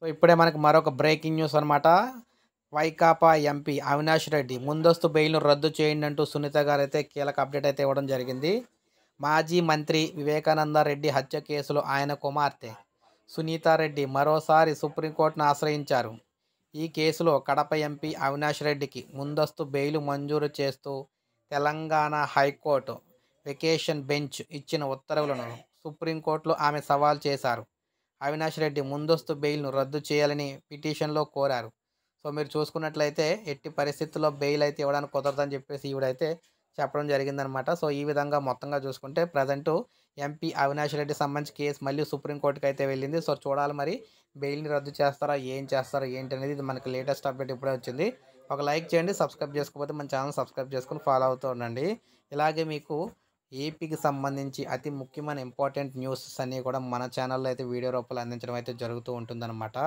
so ఇప్పుడే మనకు మరొక బ్రేకింగ్ న్యూస్ అనమాట వైకాపా ఎంపీ అవినాష్ రెడ్డి ముందస్తు బెయిల్ను రద్దు చేయండి అంటూ సునీత గారు అయితే కీలక అప్డేట్ అయితే ఇవ్వడం జరిగింది మాజీ మంత్రి వివేకానంద రెడ్డి హత్య కేసులో ఆయన కుమార్తె సునీతారెడ్డి మరోసారి సుప్రీంకోర్టును ఆశ్రయించారు ఈ కేసులో కడప ఎంపీ అవినాష్ రెడ్డికి ముందస్తు బెయిల్ మంజూరు చేస్తూ తెలంగాణ హైకోర్టు వెకేషన్ బెంచ్ ఇచ్చిన ఉత్తర్వులను సుప్రీంకోర్టులో ఆమె సవాల్ చేశారు అవినాష్ రెడ్డి ముందస్తు బెయిల్ను రద్దు చేయాలని పిటిషన్లో కోరారు సో మీరు చూసుకున్నట్లయితే ఎట్టి పరిస్థితుల్లో బెయిల్ అయితే ఇవ్వడానికి కుదరదని చెప్పేసి ఈవిడైతే చెప్పడం జరిగిందనమాట సో ఈ విధంగా మొత్తంగా చూసుకుంటే ప్రజెంటు ఎంపీ అవినాష్ రెడ్డి సంబంధించి కేసు మళ్ళీ సుప్రీంకోర్టుకి అయితే వెళ్ళింది సో చూడాలి మరి బెయిల్ని రద్దు చేస్తారా ఏం చేస్తారా ఏంటి అనేది ఇది మనకి లేటెస్ట్ అప్డేట్ ఇప్పుడే వచ్చింది ఒక లైక్ చేయండి సబ్స్క్రైబ్ చేసుకోకపోతే మన ఛానల్ సబ్స్క్రైబ్ చేసుకుని ఫాలో అవుతూ ఉండండి ఇలాగే మీకు ఏపీకి సంబంధించి అతి ముఖ్యమైన ఇంపార్టెంట్ న్యూస్ అన్నీ కూడా మన ఛానల్లో అయితే వీడియో రూపంలో అందించడం అయితే జరుగుతూ ఉంటుందన్నమాట